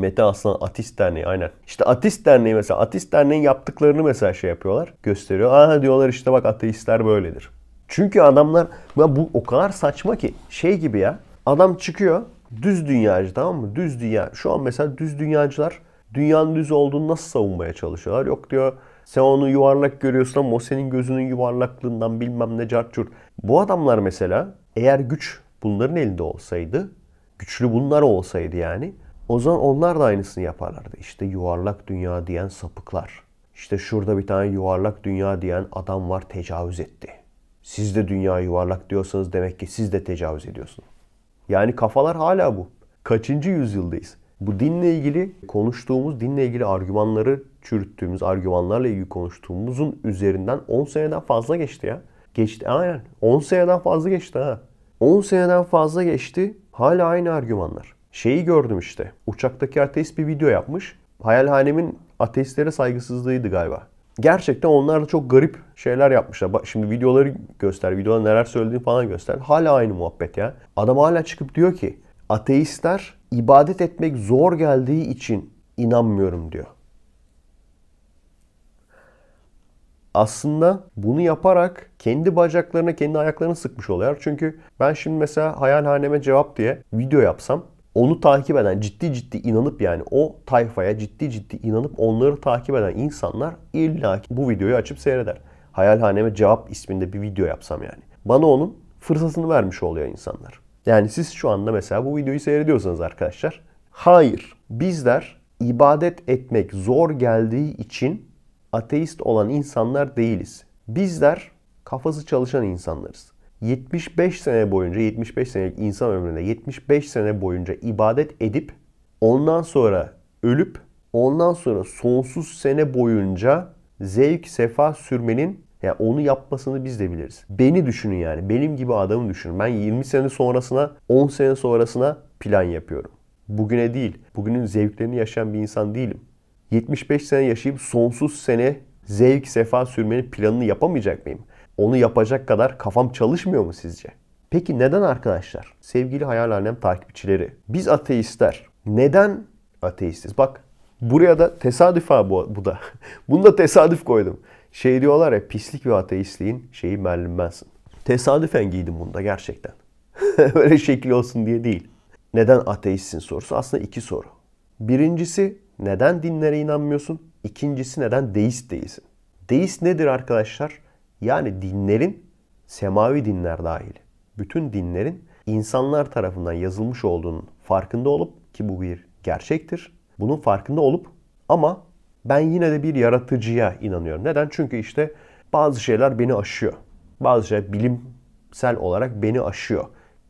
Mete aslında Atist Derneği aynen. İşte Atist Derneği mesela Atist Derneği'nin yaptıklarını mesela şey yapıyorlar. Gösteriyor. Aha diyorlar işte bak ateistler böyledir. Çünkü adamlar ya bu o kadar saçma ki şey gibi ya. Adam çıkıyor düz dünyacı tamam mı? Düz dünya. Şu an mesela düz dünyacılar dünyanın düz olduğunu nasıl savunmaya çalışıyorlar? Yok diyor sen onu yuvarlak görüyorsun ama o senin gözünün yuvarlaklığından bilmem ne cartçur. Bu adamlar mesela eğer güç bunların elinde olsaydı, güçlü bunlar olsaydı yani o zaman onlar da aynısını yaparlardı. İşte yuvarlak dünya diyen sapıklar. İşte şurada bir tane yuvarlak dünya diyen adam var tecavüz etti. Siz de dünya yuvarlak diyorsanız demek ki siz de tecavüz ediyorsunuz. Yani kafalar hala bu. Kaçıncı yüzyıldayız? Bu dinle ilgili konuştuğumuz, dinle ilgili argümanları çürüttüğümüz, argümanlarla ilgili konuştuğumuzun üzerinden 10 seneden fazla geçti ya. Geçti aynen. 10 seneden fazla geçti ha. 10 seneden fazla geçti. Hala aynı argümanlar şeyi gördüm işte. Uçaktaki ateist bir video yapmış. Hayalhanemin ateistlere saygısızlığıydı galiba. Gerçekten onlar da çok garip şeyler yapmışlar. Bak şimdi videoları göster, videoda neler söylediğini falan göster. Hala aynı muhabbet ya. Adam hala çıkıp diyor ki ateistler ibadet etmek zor geldiği için inanmıyorum diyor. aslında bunu yaparak kendi bacaklarına, kendi ayaklarını sıkmış oluyor. Çünkü ben şimdi mesela hayalhaneme cevap diye video yapsam onu takip eden, ciddi ciddi inanıp yani o tayfaya ciddi ciddi inanıp onları takip eden insanlar illa bu videoyu açıp seyreder. Hayalhaneme cevap isminde bir video yapsam yani. Bana onun fırsatını vermiş oluyor insanlar. Yani siz şu anda mesela bu videoyu seyrediyorsanız arkadaşlar. Hayır. Bizler ibadet etmek zor geldiği için ateist olan insanlar değiliz. Bizler kafası çalışan insanlarız. 75 sene boyunca 75 senelik insan ömründe 75 sene boyunca ibadet edip ondan sonra ölüp ondan sonra sonsuz sene boyunca zevk sefa sürmenin yani onu yapmasını biz de biliriz. Beni düşünün yani. Benim gibi adamı düşünün. Ben 20 sene sonrasına, 10 sene sonrasına plan yapıyorum. Bugüne değil. Bugünün zevklerini yaşayan bir insan değilim. 75 sene yaşayıp sonsuz sene zevk sefa sürmenin planını yapamayacak mıyım? onu yapacak kadar kafam çalışmıyor mu sizce? Peki neden arkadaşlar? Sevgili hayal alem takipçileri. Biz ateistler neden ateistiz? Bak buraya da tesadüf ha bu, bu da. Bunu da tesadüf koydum. Şey diyorlar ya pislik ve ateistliğin şeyi Merlin Manson. Tesadüfen giydim bunu da gerçekten. Böyle şekil olsun diye değil. Neden ateistsin sorusu aslında iki soru. Birincisi neden dinlere inanmıyorsun? İkincisi neden deist değilsin? Deist nedir arkadaşlar? Yani dinlerin semavi dinler dahil bütün dinlerin insanlar tarafından yazılmış olduğunun farkında olup ki bu bir gerçektir. Bunun farkında olup ama ben yine de bir yaratıcıya inanıyorum. Neden? Çünkü işte bazı şeyler beni aşıyor. Bazı şey bilimsel olarak beni aşıyor.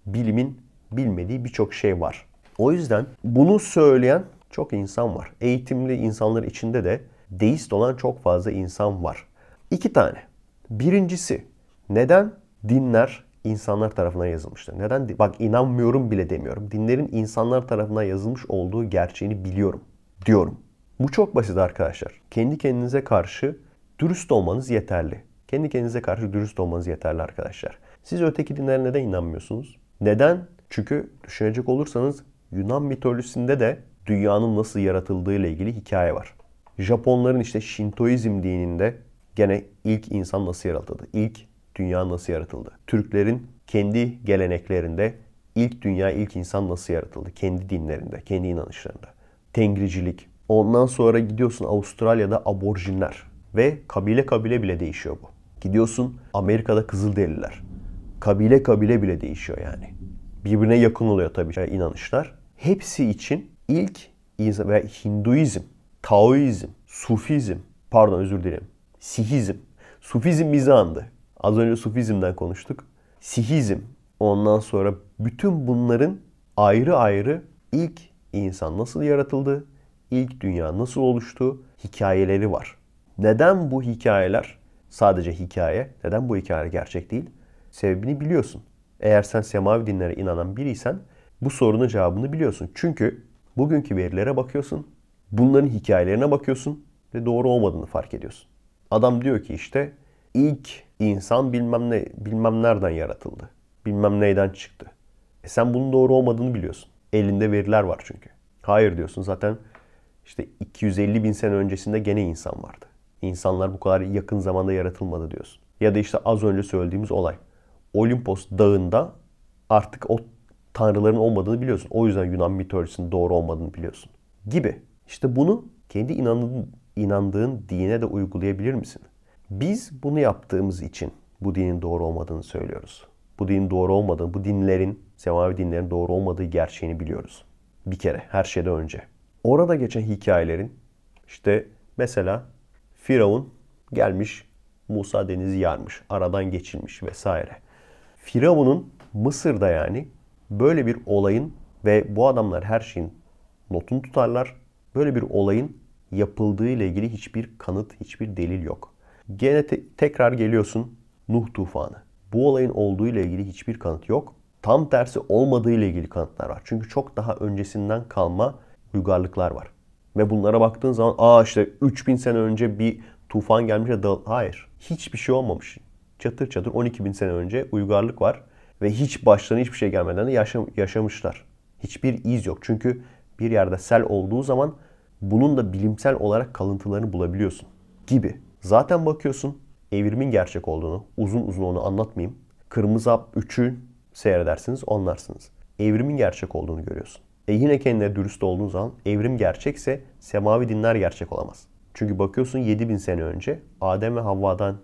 Bilimin bilmediği birçok şey var. O yüzden bunu söyleyen çok insan var. Eğitimli insanlar içinde de deist olan çok fazla insan var. İki tane Birincisi neden dinler insanlar tarafından yazılmıştır? Neden? Bak inanmıyorum bile demiyorum. Dinlerin insanlar tarafından yazılmış olduğu gerçeğini biliyorum diyorum. Bu çok basit arkadaşlar. Kendi kendinize karşı dürüst olmanız yeterli. Kendi kendinize karşı dürüst olmanız yeterli arkadaşlar. Siz öteki dinlere neden inanmıyorsunuz? Neden? Çünkü düşünecek olursanız Yunan mitolojisinde de dünyanın nasıl yaratıldığı ile ilgili hikaye var. Japonların işte Şintoizm dininde Gene ilk insan nasıl yaratıldı? İlk dünya nasıl yaratıldı? Türklerin kendi geleneklerinde ilk dünya, ilk insan nasıl yaratıldı? Kendi dinlerinde, kendi inanışlarında. Tengricilik. Ondan sonra gidiyorsun Avustralya'da aborjinler. Ve kabile kabile bile değişiyor bu. Gidiyorsun Amerika'da Kızılderililer. Kabile kabile bile değişiyor yani. Birbirine yakın oluyor tabii inanışlar. Hepsi için ilk insan veya Hinduizm, Taoizm, Sufizm, pardon özür dilerim. Sihizm. Sufizm mizandı. Az önce Sufizm'den konuştuk. Sihizm. Ondan sonra bütün bunların ayrı ayrı ilk insan nasıl yaratıldı, ilk dünya nasıl oluştu hikayeleri var. Neden bu hikayeler sadece hikaye, neden bu hikaye gerçek değil? Sebebini biliyorsun. Eğer sen semavi dinlere inanan biriysen bu sorunun cevabını biliyorsun. Çünkü bugünkü verilere bakıyorsun, bunların hikayelerine bakıyorsun ve doğru olmadığını fark ediyorsun. Adam diyor ki işte ilk insan bilmem ne bilmem nereden yaratıldı. Bilmem neyden çıktı. E sen bunun doğru olmadığını biliyorsun. Elinde veriler var çünkü. Hayır diyorsun zaten işte 250 bin sene öncesinde gene insan vardı. İnsanlar bu kadar yakın zamanda yaratılmadı diyorsun. Ya da işte az önce söylediğimiz olay. Olimpos dağında artık o tanrıların olmadığını biliyorsun. O yüzden Yunan mitolojisinin doğru olmadığını biliyorsun. Gibi. İşte bunu kendi inanın, inandığın dine de uygulayabilir misin? Biz bunu yaptığımız için bu dinin doğru olmadığını söylüyoruz. Bu dinin doğru olmadığını, bu dinlerin, semavi dinlerin doğru olmadığı gerçeğini biliyoruz. Bir kere, her şeyden önce. Orada geçen hikayelerin, işte mesela Firavun gelmiş, Musa denizi yarmış, aradan geçilmiş vesaire. Firavun'un Mısır'da yani böyle bir olayın ve bu adamlar her şeyin notunu tutarlar. Böyle bir olayın yapıldığı ile ilgili hiçbir kanıt, hiçbir delil yok. Gene te- tekrar geliyorsun Nuh tufanı. Bu olayın olduğu ile ilgili hiçbir kanıt yok. Tam tersi olmadığı ile ilgili kanıtlar var. Çünkü çok daha öncesinden kalma uygarlıklar var. Ve bunlara baktığın zaman aa işte 3000 sene önce bir tufan gelmiş ya da Hayır. Hiçbir şey olmamış. Çatır çatır 12 bin sene önce uygarlık var. Ve hiç başlarına hiçbir şey gelmeden de yaşam, yaşamışlar. Hiçbir iz yok. Çünkü bir yerde sel olduğu zaman bunun da bilimsel olarak kalıntılarını bulabiliyorsun gibi. Zaten bakıyorsun evrimin gerçek olduğunu, uzun uzun onu anlatmayayım. Kırmızı Hap 3'ü seyredersiniz, onlarsınız. Evrimin gerçek olduğunu görüyorsun. E yine kendine dürüst olduğun zaman evrim gerçekse semavi dinler gerçek olamaz. Çünkü bakıyorsun 7000 sene önce Adem ve Havva'dan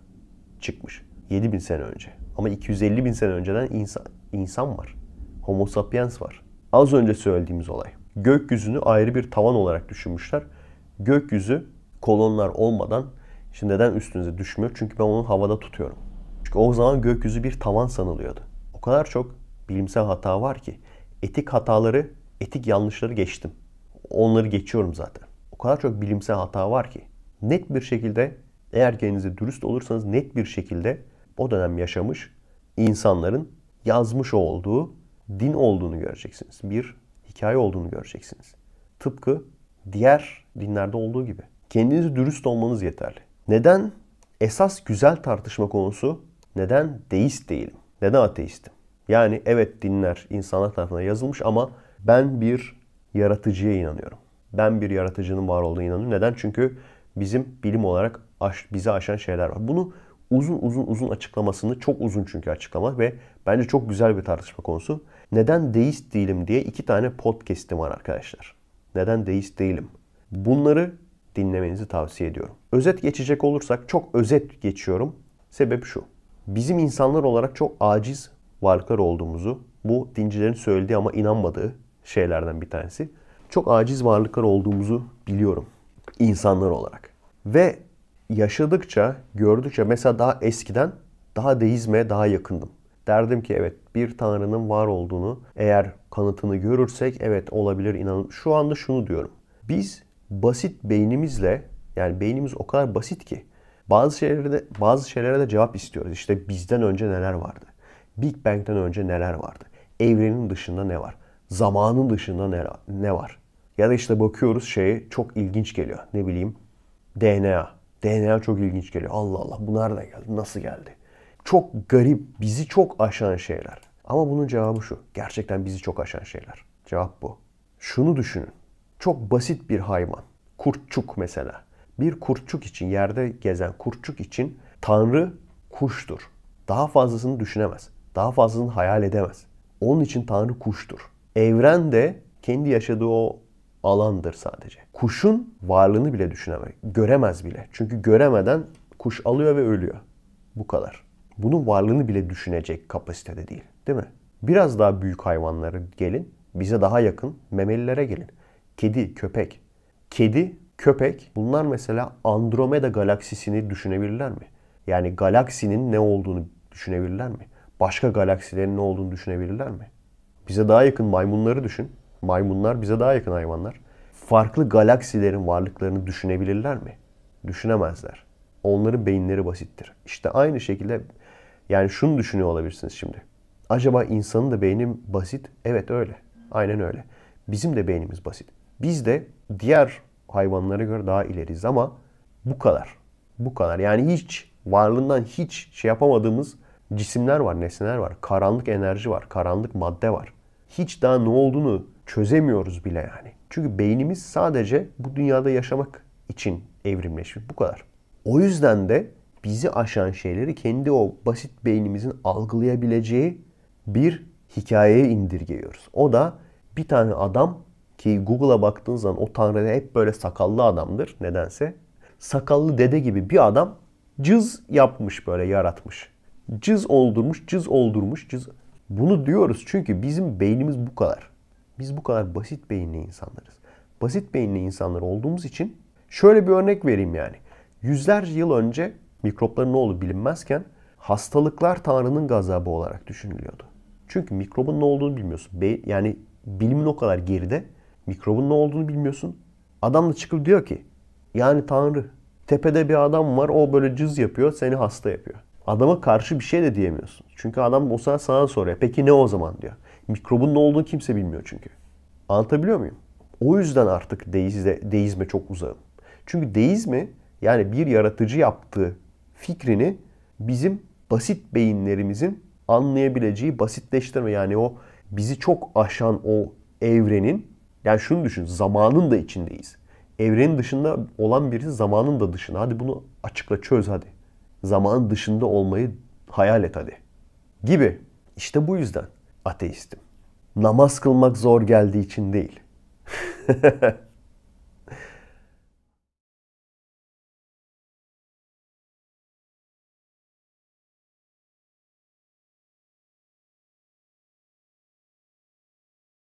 çıkmış. 7000 sene önce. Ama 250 bin sene önceden insan, insan var. Homo sapiens var. Az önce söylediğimiz olay gökyüzünü ayrı bir tavan olarak düşünmüşler. Gökyüzü kolonlar olmadan şimdi neden üstünüze düşmüyor? Çünkü ben onu havada tutuyorum. Çünkü o zaman gökyüzü bir tavan sanılıyordu. O kadar çok bilimsel hata var ki etik hataları, etik yanlışları geçtim. Onları geçiyorum zaten. O kadar çok bilimsel hata var ki net bir şekilde eğer kendinize dürüst olursanız net bir şekilde o dönem yaşamış insanların yazmış olduğu din olduğunu göreceksiniz. Bir hikaye olduğunu göreceksiniz. Tıpkı diğer dinlerde olduğu gibi. Kendinizi dürüst olmanız yeterli. Neden esas güzel tartışma konusu neden deist değilim? Neden ateistim? Yani evet dinler insanlar tarafından yazılmış ama ben bir yaratıcıya inanıyorum. Ben bir yaratıcının var olduğuna inanıyorum. Neden? Çünkü bizim bilim olarak aş, bizi aşan şeyler var. Bunu uzun uzun uzun açıklamasını çok uzun çünkü açıklama ve bence çok güzel bir tartışma konusu. Neden deist değilim diye iki tane podcast'im var arkadaşlar. Neden deist değilim? Bunları dinlemenizi tavsiye ediyorum. Özet geçecek olursak çok özet geçiyorum. Sebep şu. Bizim insanlar olarak çok aciz varlıklar olduğumuzu bu dincilerin söylediği ama inanmadığı şeylerden bir tanesi. Çok aciz varlıklar olduğumuzu biliyorum insanlar olarak. Ve yaşadıkça, gördükçe mesela daha eskiden daha deizme daha yakındım. Derdim ki evet bir tanrının var olduğunu eğer kanıtını görürsek evet olabilir inanın. Şu anda şunu diyorum. Biz basit beynimizle yani beynimiz o kadar basit ki bazı şeylere de, bazı şeylere de cevap istiyoruz. İşte bizden önce neler vardı? Big Bang'den önce neler vardı? Evrenin dışında ne var? Zamanın dışında ne, ne var? Ya da işte bakıyoruz şeye çok ilginç geliyor. Ne bileyim DNA. DNA çok ilginç geliyor. Allah Allah bu nereden geldi? Nasıl geldi? Çok garip, bizi çok aşan şeyler. Ama bunun cevabı şu. Gerçekten bizi çok aşan şeyler. Cevap bu. Şunu düşünün. Çok basit bir hayvan. Kurtçuk mesela. Bir kurtçuk için, yerde gezen kurtçuk için Tanrı kuştur. Daha fazlasını düşünemez. Daha fazlasını hayal edemez. Onun için Tanrı kuştur. Evren de kendi yaşadığı o alandır sadece. Kuşun varlığını bile düşünemez, göremez bile. Çünkü göremeden kuş alıyor ve ölüyor. Bu kadar. Bunun varlığını bile düşünecek kapasitede değil, değil mi? Biraz daha büyük hayvanları gelin, bize daha yakın memelilere gelin. Kedi, köpek. Kedi, köpek bunlar mesela Andromeda galaksisini düşünebilirler mi? Yani galaksinin ne olduğunu düşünebilirler mi? Başka galaksilerin ne olduğunu düşünebilirler mi? Bize daha yakın maymunları düşün. Maymunlar bize daha yakın hayvanlar. Farklı galaksilerin varlıklarını düşünebilirler mi? Düşünemezler. Onların beyinleri basittir. İşte aynı şekilde yani şunu düşünüyor olabilirsiniz şimdi. Acaba insanın da beyni basit? Evet öyle. Aynen öyle. Bizim de beynimiz basit. Biz de diğer hayvanlara göre daha ileriyiz ama bu kadar. Bu kadar. Yani hiç varlığından hiç şey yapamadığımız cisimler var, nesneler var. Karanlık enerji var, karanlık madde var. Hiç daha ne olduğunu çözemiyoruz bile yani. Çünkü beynimiz sadece bu dünyada yaşamak için evrimleşmiş. Bu kadar. O yüzden de bizi aşan şeyleri kendi o basit beynimizin algılayabileceği bir hikayeye indirgeyiyoruz. O da bir tane adam ki Google'a baktığınız zaman o tanrıda hep böyle sakallı adamdır nedense. Sakallı dede gibi bir adam cız yapmış böyle yaratmış. Cız oldurmuş, cız oldurmuş, cız. Bunu diyoruz çünkü bizim beynimiz bu kadar. Biz bu kadar basit beyinli insanlarız. Basit beyinli insanlar olduğumuz için şöyle bir örnek vereyim yani. Yüzlerce yıl önce mikropların ne olduğu bilinmezken hastalıklar Tanrı'nın gazabı olarak düşünülüyordu. Çünkü mikrobun ne olduğunu bilmiyorsun. Be yani bilimin o kadar geride. Mikrobun ne olduğunu bilmiyorsun. Adam da çıkıp diyor ki yani Tanrı tepede bir adam var o böyle cız yapıyor seni hasta yapıyor. Adama karşı bir şey de diyemiyorsun. Çünkü adam o sana sana soruyor. Peki ne o zaman diyor. Mikrobun ne olduğunu kimse bilmiyor çünkü. Anlatabiliyor muyum? O yüzden artık deizde, deizme çok uzağım. Çünkü deizmi yani bir yaratıcı yaptığı fikrini bizim basit beyinlerimizin anlayabileceği basitleştirme yani o bizi çok aşan o evrenin yani şunu düşün zamanın da içindeyiz. Evrenin dışında olan birisi zamanın da dışında. Hadi bunu açıkla çöz hadi. Zamanın dışında olmayı hayal et hadi. Gibi. İşte bu yüzden ateistim. Namaz kılmak zor geldiği için değil.